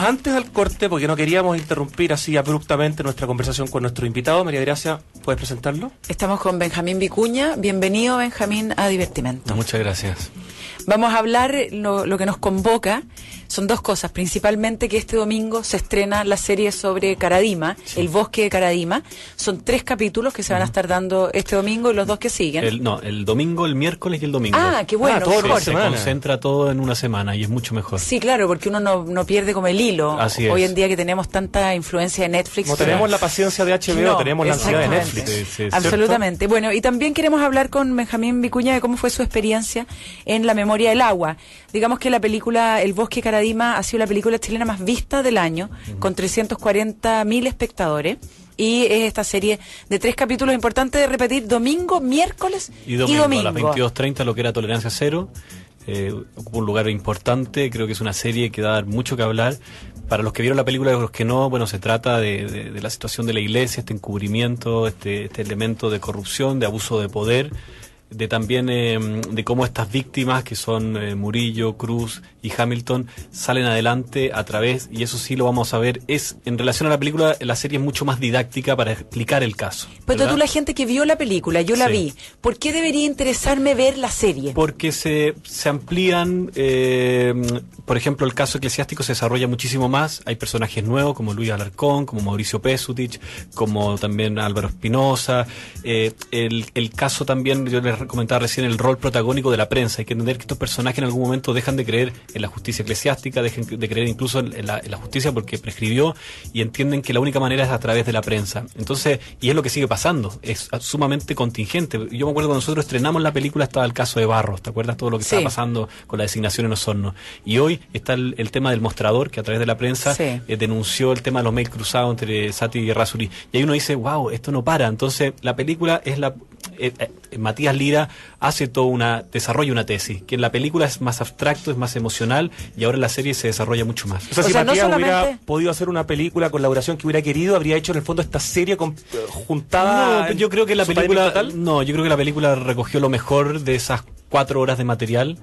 Antes del corte, porque no queríamos interrumpir así abruptamente nuestra conversación con nuestro invitado, María Gracia, ¿puedes presentarlo? Estamos con Benjamín Vicuña. Bienvenido, Benjamín, a Divertimento. Muchas gracias. Vamos a hablar, lo, que nos convoca son dos cosas. Principalmente que este domingo se estrena la serie sobre Caradima, El Bosque de Caradima. Son tres capítulos que se van a estar dando este domingo y los dos que siguen. El, no, el domingo, el miércoles y el domingo. Ah, qué bueno. Ah, todo Se, concentra todo en una semana y es mucho mejor. Sí, claro, porque uno no, pierde como el hilo. Así Hoy en día que tenemos tanta influencia de Netflix. No tenemos la paciencia de HBO, tenemos la ansiedad de Netflix. Absolutamente. Bueno, y también queremos hablar con Benjamín Vicuña de cómo fue su experiencia en la memoria del agua. Digamos que la película El Bosque Caradima ha sido la película chilena más vista del año, con 340 mil espectadores. Y es esta serie de tres capítulos importante de repetir domingo, miércoles y domingo. Y domingo. A las 22.30 lo que era Tolerancia Cero. Eh, ocupa un lugar importante, creo que es una serie que da mucho que hablar. Para los que vieron la película y los que no, bueno, se trata de, de la situación de la iglesia, este encubrimiento, este, este elemento de corrupción, de abuso de poder, de también em, de cómo estas víctimas, que son eh, Murillo, Cruz y Hamilton, salen adelante a través, y eso sí lo vamos a ver, es en relación a la película, la serie es mucho más didáctica para explicar el caso. Pero pues tú la gente que vio la película, yo la vi, ¿por qué debería interesarme ver la serie? Porque se, se amplían, em, por ejemplo, el caso eclesiástico se desarrolla muchísimo más, hay personajes nuevos como Luis Alarcón, como Mauricio Pesutich, como también Álvaro Espinosa, eh, el, el caso también, yo les comentaba recién el rol protagónico de la prensa. Hay que entender que estos personajes en algún momento dejan de creer en la justicia eclesiástica, dejen de creer incluso en la, justicia porque prescribió y entienden que la única manera es a través de la prensa. Entonces, y es lo que sigue pasando, es sumamente contingente. Yo me acuerdo cuando nosotros estrenamos la película estaba el caso de Barros, ¿te acuerdas todo lo que estaba pasando con la designación en los hornos Y hoy está el, tema del mostrador que a través de la prensa eh, denunció el tema de los mails cruzados entre Sati y Razuri. Y ahí uno dice, wow, esto no para. Entonces, la película es la... Eh, eh, Matías Lira hace todo una, desarrolla una tesis, que en la película es más abstracto, es más emocional y ahora en la serie se desarrolla mucho más. O sea, si Matías hubiera podido hacer una película con la duración que hubiera querido, habría hecho en el fondo esta serie eh, juntada. No, yo creo que la película. No, yo creo que la película recogió lo mejor de esas cuatro horas de material.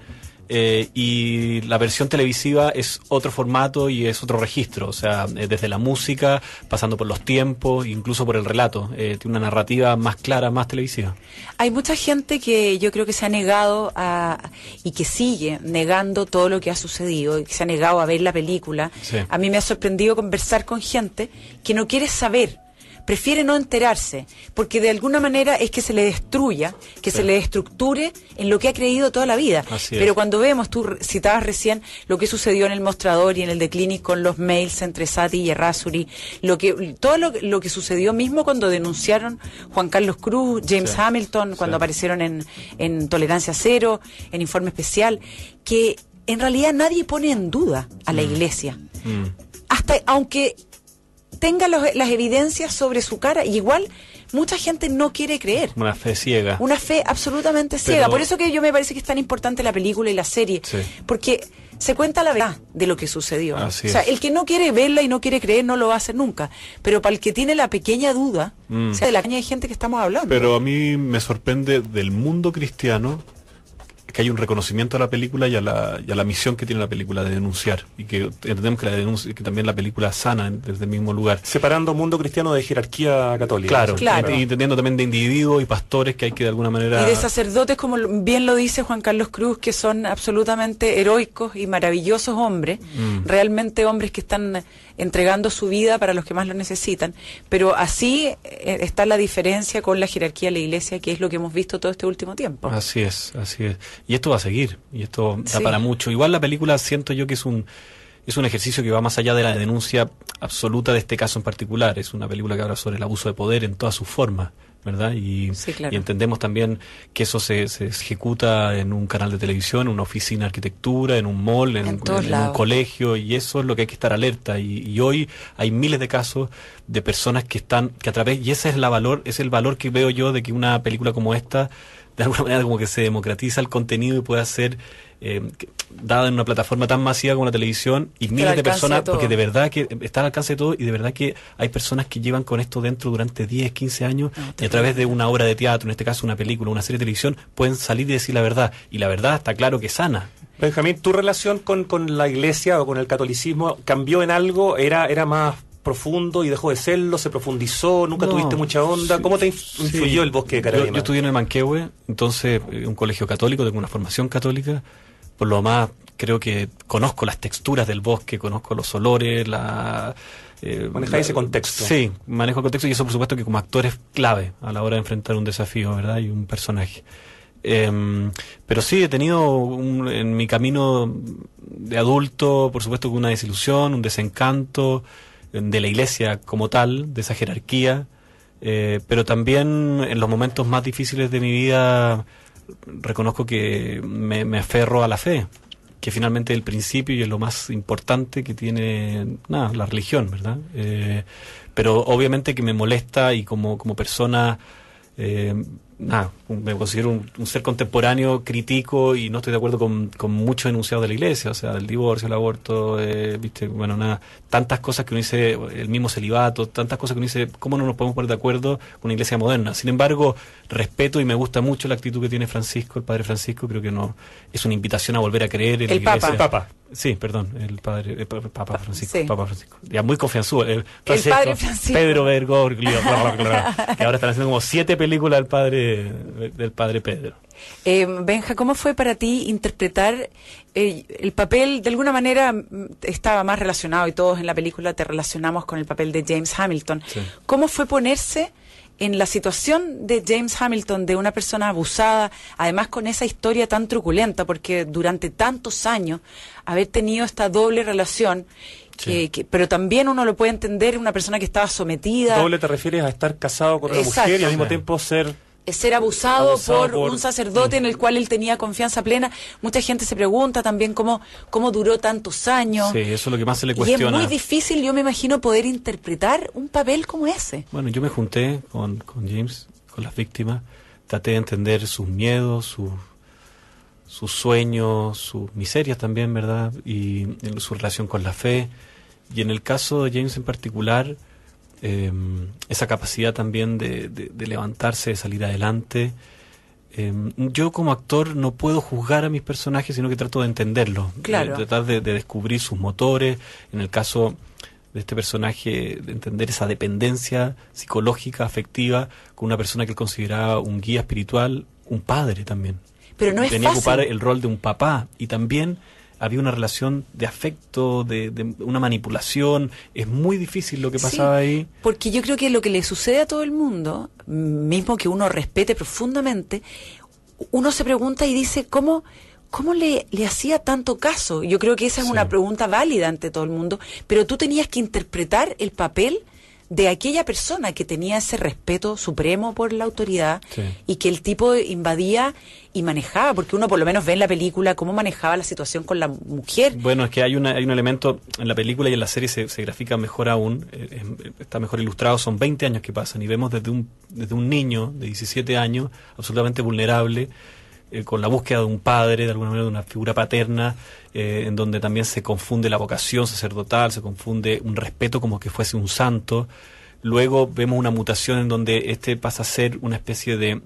Eh, y la versión televisiva es otro formato y es otro registro, o sea, eh, desde la música, pasando por los tiempos, incluso por el relato, eh, tiene una narrativa más clara, más televisiva. Hay mucha gente que yo creo que se ha negado a, y que sigue negando todo lo que ha sucedido y que se ha negado a ver la película. A mí me ha sorprendido conversar con gente que no quiere saber prefiere no enterarse, porque de alguna manera es que se le destruya, que se le destructure en lo que ha creído toda la vida. Pero cuando vemos, tú citabas recién lo que sucedió en el mostrador y en el de Clinic con los mails entre Sati y Errázuri, lo que, todo lo, que sucedió mismo cuando denunciaron Juan Carlos Cruz, James Hamilton, cuando aparecieron en, Tolerancia Cero, en Informe Especial, que en realidad nadie pone en duda a la mm. iglesia. Mm. Hasta aunque tenga las evidencias sobre su cara. Y igual mucha gente no quiere creer. Una fe ciega. Una fe absolutamente ciega. Por eso que yo me parece que es tan importante la película y la serie. Porque se cuenta la verdad de lo que sucedió. o sea, el que no quiere verla y no quiere creer no lo va hacer nunca. Pero para el que tiene la pequeña duda, mm. o sea, de la caña de gente que estamos hablando. Pero a mí me sorprende del mundo cristiano que hay un reconocimiento a la película y a la, y a la misión que tiene la película de denunciar. Y que entendemos que, la también la película sana desde el mismo lugar. Separando mundo cristiano de jerarquía católica. Claro, claro. Y, entendiendo también de individuos y pastores que hay que de alguna manera. Y de sacerdotes, como bien lo dice Juan Carlos Cruz, que son absolutamente heroicos y maravillosos hombres, mm. realmente hombres que están entregando su vida para los que más lo necesitan. Pero así eh, está la diferencia con la jerarquía de la iglesia, que es lo que hemos visto todo este último tiempo. Así es, así es. Y esto va a seguir, y esto da para mucho. Igual la película siento yo que es un es un ejercicio que va más allá de la denuncia absoluta de este caso en particular. Es una película que habla sobre el abuso de poder en todas sus formas. ¿verdad? Y, y entendemos también que eso se, ejecuta en un canal de televisión, en una oficina de arquitectura, en un mall, en, un colegio, y eso es lo que hay que estar alerta. Y, hoy hay miles de casos de personas que están, que a través, y ese es, la valor, es el valor que veo yo de que una película como esta de alguna manera como que se democratiza el contenido y pueda ser eh, dado en una plataforma tan masiva como la televisión y miles de personas, porque de verdad que está al alcance de todo y de verdad que hay personas que llevan con esto dentro durante 10, 15 años ah, y a través de una obra de teatro, en este caso una película, una serie de televisión, pueden salir y decir la verdad. Y la verdad está claro que sana. Benjamín, ¿tu relación con, con la iglesia o con el catolicismo cambió en algo? ¿Era, era más profundo y dejó de serlo? ¿Se profundizó? ¿Nunca tuviste mucha onda? ¿Cómo te influyó el bosque de Yo, estudié en el Manquehue, entonces eh, un colegio católico, tengo una formación católica. Por lo más, creo que conozco las texturas del bosque, conozco los olores, la... Eh, Manejar ese contexto. Sí, manejo el contexto y eso por supuesto que como actor es clave a la hora de enfrentar un desafío, ¿verdad? Y un personaje. Em, pero sí, he tenido en mi camino de adulto, por supuesto, una desilusión, un desencanto, de la iglesia como tal, de esa jerarquía, eh, pero también en los momentos más difíciles de mi vida reconozco que me, aferro a la fe, que finalmente es el principio y es lo más importante que tiene la religión, ¿verdad? Eh, pero obviamente que me molesta y como, como persona eh, nada, me considero un, ser contemporáneo, crítico y no estoy de acuerdo con, con muchos enunciados de la iglesia, o sea, del divorcio, el aborto, eh, viste, bueno, nada, tantas cosas que uno dice, el mismo celibato, tantas cosas que uno dice, ¿cómo no nos podemos poner de acuerdo con una iglesia moderna? Sin embargo, respeto y me gusta mucho la actitud que tiene Francisco, el Padre Francisco, creo que no, es una invitación a volver a creer en la iglesia. El Papa. Sí, perdón, el padre, el Papa Francisco, Francisco. Ya muy confianzudo. El, padre Francisco. Pedro Bergoglio, que ahora están haciendo como siete películas del padre, del padre Pedro. Eh, Benja, ¿cómo fue para ti interpretar eh, el papel? De alguna manera mm, estaba más relacionado y todos en la película te relacionamos con el papel de James Hamilton. ¿Cómo fue ponerse en la situación de James Hamilton, de una persona abusada, además con esa historia tan truculenta, porque durante tantos años haber tenido esta doble relación, eh, que, pero también uno lo puede entender, una persona que estaba sometida. Doble te refieres a estar casado con una mujer y al mismo tiempo ser ser abusado, por, un sacerdote en el mm. cual él tenía confianza plena. Mucha gente se pregunta también cómo, cómo duró tantos años. Sí, eso es lo que más se le cuestiona. Y es muy difícil, yo me imagino, poder interpretar un papel como ese. Bueno, yo me junté con, con James, con las víctimas, traté de entender sus miedos, sus sus sueños, sus miserias también, ¿verdad? Y su relación con la fe. Y en el caso de James en particular, Em, esa capacidad también de, de, levantarse, de salir adelante. Em, yo como actor no puedo juzgar a mis personajes, sino que trato de entenderlos, de, tratar de, descubrir sus motores, en el caso de este personaje, de entender esa dependencia psicológica, afectiva, con una persona que él consideraba un guía espiritual, un padre también. Pero no es Tenía que ocupar el rol de un papá y también había una relación de afecto, de, una manipulación. Es muy difícil lo que pasaba ahí. Porque yo creo que lo que le sucede a todo el mundo, mismo que uno respete profundamente, uno se pregunta y dice, ¿cómo, cómo le, hacía tanto caso? Yo creo que esa es una pregunta válida ante todo el mundo, pero tú tenías que interpretar el papel de aquella persona que tenía ese respeto supremo por la autoridad y que el tipo invadía y manejaba, porque uno por lo menos ve en la película cómo manejaba la situación con la mujer. Bueno, es que hay, una, hay un elemento, en la película y en la serie se, grafica mejor aún, eh, está mejor ilustrado, son 20 años que pasan y vemos desde un, desde un niño de 17 años absolutamente vulnerable eh, con la búsqueda de un padre, de alguna manera de una figura paterna, eh, en donde también se confunde la vocación sacerdotal, se confunde un respeto como que fuese un santo. Luego vemos una mutación en donde este pasa a ser una especie de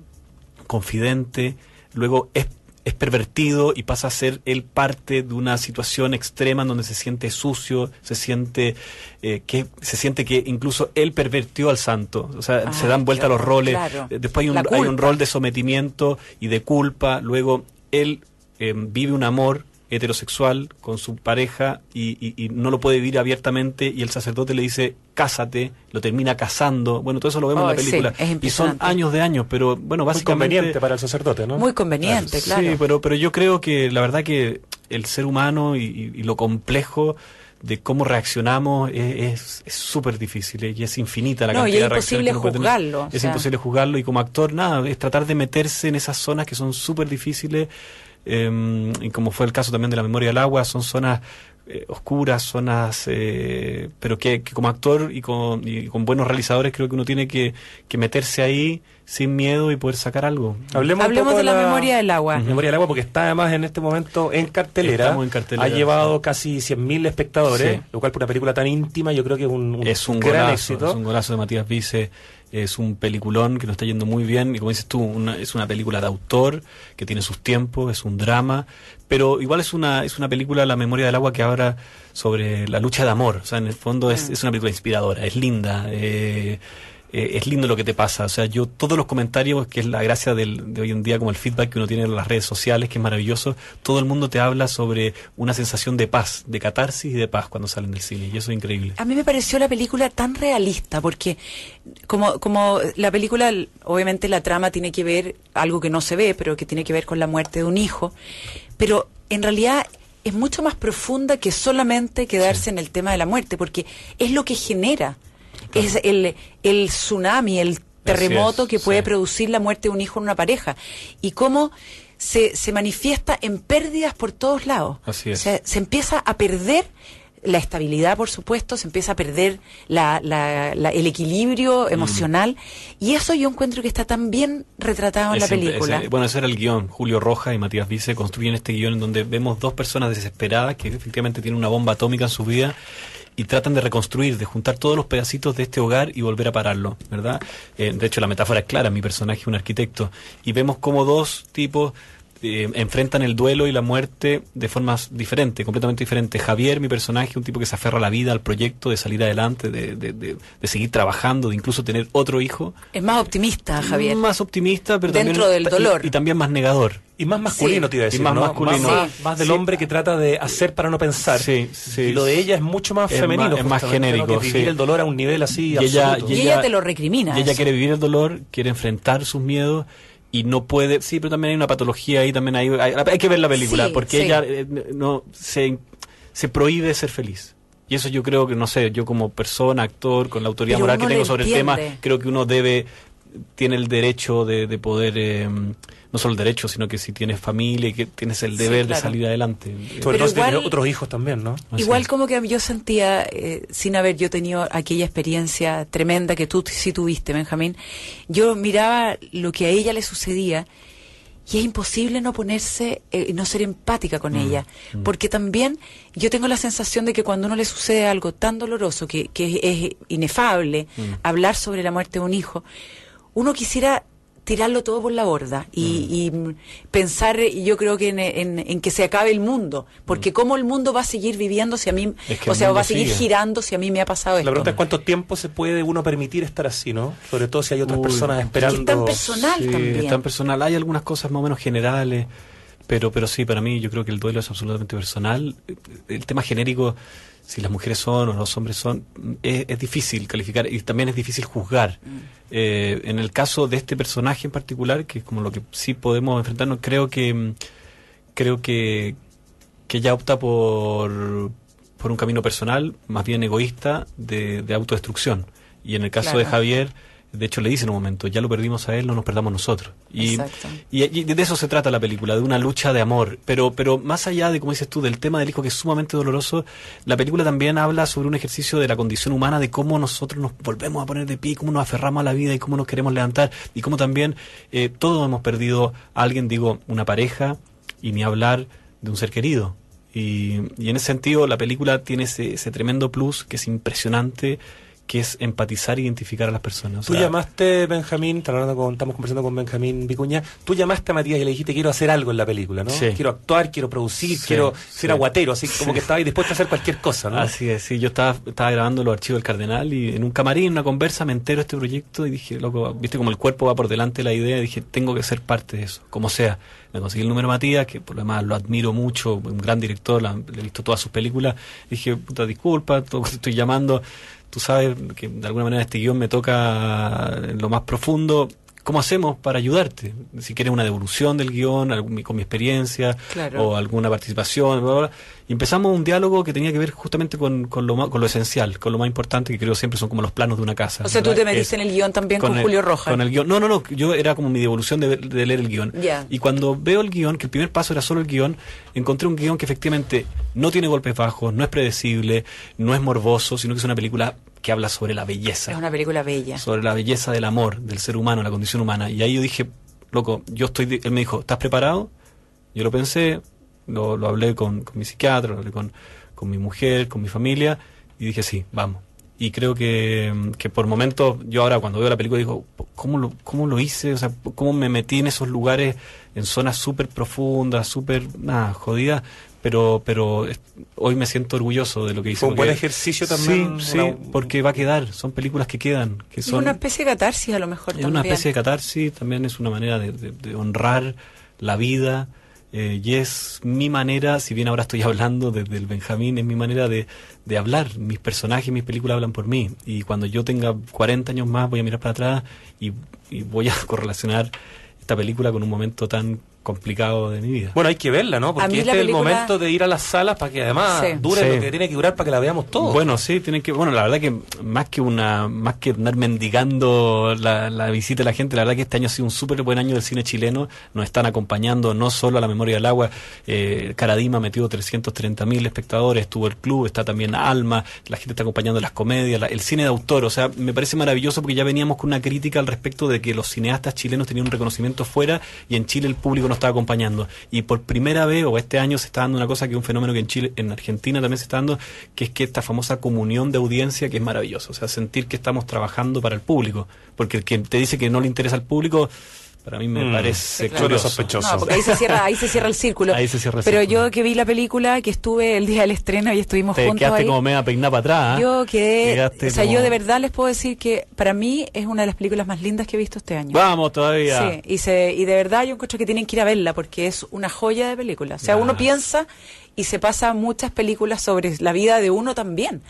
confidente, luego es es pervertido y pasa a ser él parte de una situación extrema en donde se siente sucio, se siente eh, que se siente que incluso él pervertió al santo, o sea, se ah, dan vuelta los roles, eh, después hay un, hay un, rol de sometimiento y de culpa, luego él em, vive un amor heterosexual con su pareja y, no lo puede vivir abiertamente y el sacerdote le dice cásate, lo termina casando, bueno, todo eso lo vemos en la película y son años de años, pero bueno, básicamente... Muy conveniente para el sacerdote, ¿no? Muy conveniente, claro. Sí, pero, pero yo creo que la verdad que el ser humano y, lo complejo de cómo reaccionamos es súper difícil ¿eh? y es infinita la cantidad cantidad y es de imposible juzgarlo. Es imposible juzgarlo y como actor nada, es tratar de meterse en esas zonas que son súper difíciles Em, y como fue el caso también de la memoria del agua, son zonas eh, oscuras, zonas, eh, pero que, como actor y con, con, buenos realizadores creo que uno tiene que, meterse ahí sin miedo y poder sacar algo. Hablemos, de la, memoria del agua. la Memoria del agua porque está además en este momento en cartelera. ha llevado casi 100.000 espectadores, lo cual por una película tan íntima yo creo que es un, es un gran éxito. Es un golazo de Matías Vice es un peliculón que nos está yendo muy bien y como dices tú, es una película de autor que tiene sus tiempos, es un drama, pero igual es una, es una película, La memoria del agua, que habla sobre la lucha de amor. O sea, en el fondo es, ah. es una película inspiradora, es linda. Eh, eh, es lindo lo que te pasa. O sea, yo todos los comentarios, que es la gracia de hoy en día, como el feedback que uno tiene en las redes sociales, que es maravilloso, todo el mundo te habla sobre una sensación de paz, de catarsis y de paz cuando salen del cine. Y eso es increíble. A mí me pareció la película tan realista, porque como, como la película, obviamente la trama tiene que ver, algo que no se ve, pero que tiene que ver con la muerte de un hijo, pero en realidad es mucho más profunda que solamente quedarse en el tema de la muerte, porque es lo que genera es el, el tsunami, el terremoto que puede producir la muerte de un hijo en una pareja. Y cómo se, manifiesta en pérdidas por todos lados. Así es. se empieza a perder la estabilidad, por supuesto, se empieza a perder la, el equilibrio mm. emocional. Y eso yo encuentro que está tan bien retratado en la película. bueno, ese era el guión. Julio Roja y Matías Vice construyen este guión en donde vemos dos personas desesperadas que efectivamente tienen una bomba atómica en su vida y tratan de reconstruir, de juntar todos los pedacitos de este hogar y volver a pararlo, ¿verdad? Eh, de hecho, la metáfora es clara, mi personaje es un arquitecto, y vemos como dos tipos eh, enfrentan el duelo y la muerte de formas diferentes, completamente diferentes. Javier, mi personaje, un tipo que se aferra a la vida, al proyecto, de salir adelante, de, de, de, seguir trabajando, de incluso tener otro hijo. Es más optimista, Javier. Más optimista, pero Dentro del dolor. y, también más negador. Y más masculino, te iba a decir. más del hombre que trata de hacer para no pensar. Sí, sí. Y lo de ella es mucho más femenino. es más genérico. vivir el dolor a un nivel así. Y, ella, te lo recrimina. ella quiere vivir el dolor, quiere enfrentar sus miedos. Y no puede, sí, pero también hay una patología ahí, también hay, hay, que ver la película, porque ella eh, no se, se prohíbe ser feliz. Y eso yo creo que, no sé, yo como persona, actor, con la autoridad moral que tengo sobre el tema, creo que uno debe tiene el derecho de, poder, em, no solo el derecho, sino que si tienes familia, y que tienes el deber de salir adelante. Sobre todo tienes otros hijos también, ¿no? Igual como que yo sentía, eh, sin haber yo tenido aquella experiencia tremenda que tú sí tuviste, Benjamín, yo miraba lo que a ella le sucedía y es imposible no ponerse, eh, no ser empática con mm, ella, mm. porque también yo tengo la sensación de que cuando uno le sucede algo tan doloroso, que, es, inefable, mm. hablar sobre la muerte de un hijo, uno quisiera tirarlo todo por la borda y, mm. pensar, yo creo que en, que se acabe el mundo, porque mm. cómo el mundo va a seguir viviendo si a mí, o sea, va a seguir girando si a mí me ha pasado esto. La pregunta es cuánto tiempo se puede uno permitir estar así, ¿no? Sobre todo si hay otras personas esperando. Es tan personal también. Es tan personal. Hay algunas cosas más o menos generales, pero, pero sí, para mí yo creo que el duelo es absolutamente personal. El tema genérico si las mujeres son o los hombres son, es, difícil calificar y también es difícil juzgar. Mm. Eh, en el caso de este personaje en particular, que es como lo que sí podemos enfrentarnos, creo que mm, creo que, que ella opta por, por un camino personal, más bien egoísta, de, autodestrucción. Y en el caso de Javier, de hecho, le dice en un momento, ya lo perdimos a él, no nos perdamos nosotros. Y, de eso se trata la película, de una lucha de amor. Pero, pero más allá de, como dices tú, del tema del hijo que es sumamente doloroso, la película también habla sobre un ejercicio de la condición humana, de cómo nosotros nos volvemos a poner de pie, cómo nos aferramos a la vida y cómo nos queremos levantar. Y cómo también eh, todos hemos perdido a alguien, digo, una pareja, y ni hablar de un ser querido. Y, en ese sentido, la película tiene ese tremendo plus que es impresionante que es empatizar e identificar a las personas. tú llamaste, Benjamín, estamos conversando con Benjamín Vicuña, tú llamaste a Matías y le dijiste quiero hacer algo en la película, ¿no? Quiero actuar, quiero producir, quiero ser aguatero, así como que estabas dispuesto a hacer cualquier cosa, ¿no? Así es, sí, yo estaba, estaba grabando los archivos del Cardenal y en un camarín, en una conversa, me entero de este proyecto y dije, loco, viste como el cuerpo va por delante de la idea, dije, tengo que ser parte de eso, como sea me conseguí el número Matías, que por lo demás lo admiro mucho, un gran director, le he visto todas sus películas. Dije, puta, disculpa, todo, estoy llamando. Tú sabes que de alguna manera este guión me toca en lo más profundo. ¿cómo hacemos para ayudarte? Si quieres una devolución del guión, con mi experiencia, o alguna participación, Y empezamos un diálogo que tenía que ver justamente con, lo con lo esencial, con lo más importante, que creo siempre son como los planos de una casa. O sea, tú te metiste en el guión también con, Julio Rojas. Con el guión. No, no, no, yo era como mi devolución de, leer el guión. Y cuando veo el guión, que el primer paso era solo el guión, encontré un guión que efectivamente no tiene golpes bajos, no es predecible, no es morboso, sino que es una película habla sobre la belleza. Es una película bella. Sobre la belleza del amor, del ser humano, la condición humana. Y ahí yo dije, loco, yo estoy, él me dijo, ¿estás preparado? Yo lo pensé, lo, lo hablé con, con, mi psiquiatra, lo hablé con, con mi mujer, con mi familia, y dije, sí, vamos y creo que, que por momentos, yo ahora cuando veo la película digo, ¿cómo lo, cómo lo hice? O sea, ¿cómo me metí en esos lugares, en zonas súper profundas, súper, nada, jodidas? pero pero hoy me siento orgulloso de lo que hice. un buen ejercicio también. Sí, porque va a quedar, son películas que quedan. es una especie de catarsis a lo mejor. Es una especie de catarsis, también es una manera de, honrar la vida eh, y es mi manera, si bien ahora estoy hablando desde el Benjamín, es mi manera de, de hablar. Mis personajes, mis películas hablan por mí y cuando yo tenga 40 años más voy a mirar para atrás y voy a correlacionar esta película con un momento tan complicado de mi vida. Bueno, hay que verla, ¿no? Porque este es el momento de ir a las salas para que además dure lo que tiene que durar para que la veamos todos. Bueno, sí, tienen que, bueno, la verdad que más que una, más que andar mendigando la, visita de la gente, la verdad que este año ha sido un súper buen año del cine chileno, nos están acompañando no solo a la memoria del agua, eh, Caradima metido 330 mil espectadores, estuvo el club, está también Alma, la gente está acompañando las comedias, el cine de autor, o sea, me parece maravilloso porque ya veníamos con una crítica al respecto de que los cineastas chilenos tenían un reconocimiento fuera y en Chile el público no está acompañando. Y por primera vez, o este año, se está dando una cosa que es un fenómeno que en Chile, en Argentina también se está dando, que es que esta famosa comunión de audiencia que es maravillosa. O sea, sentir que estamos trabajando para el público. Porque el que te dice que no le interesa al público, para mí me mm. parece curioso. sospechoso. ahí se cierra, ahí se cierra el círculo. Pero yo que vi la película, que estuve el día del estreno y estuvimos Te quedaste como media peinada para atrás. ¿eh? Yo quedé, o sea, yo de verdad les puedo decir que para mí es una de las películas más lindas que he visto este año. Vamos todavía. Sí, y, de verdad yo encuentro que tienen que ir a verla porque es una joya de película. O sea, uno piensa y se pasa muchas películas sobre la vida de uno también.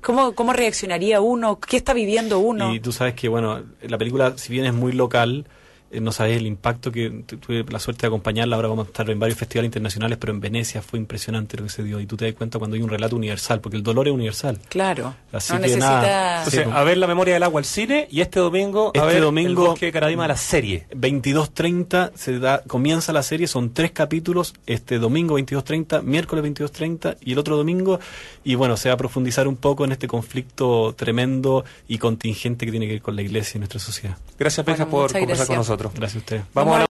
¿Cómo, ¿Cómo reaccionaría uno? ¿Qué está viviendo uno? Y tú sabes que, bueno, la película, si bien es muy local, eh, no sabes el impacto que tuve la suerte de acompañarla, ahora vamos a estar en varios festivales internacionales, pero en Venecia fue impresionante lo que se dio y tú te das cuenta cuando hay un relato universal, porque el dolor es universal. Claro. Así que nada. a ver la memoria del agua al cine y este domingo este a ver domingo, el de Caradima la serie. 22.30 se da comienza la serie, son tres capítulos, este domingo 22.30, miércoles 22.30 y el otro domingo y bueno, se va a profundizar un poco en este conflicto tremendo y contingente que tiene que ver con la iglesia y nuestra sociedad. Gracias, Peja, por conversar con nosotros. Gracias a ustedes.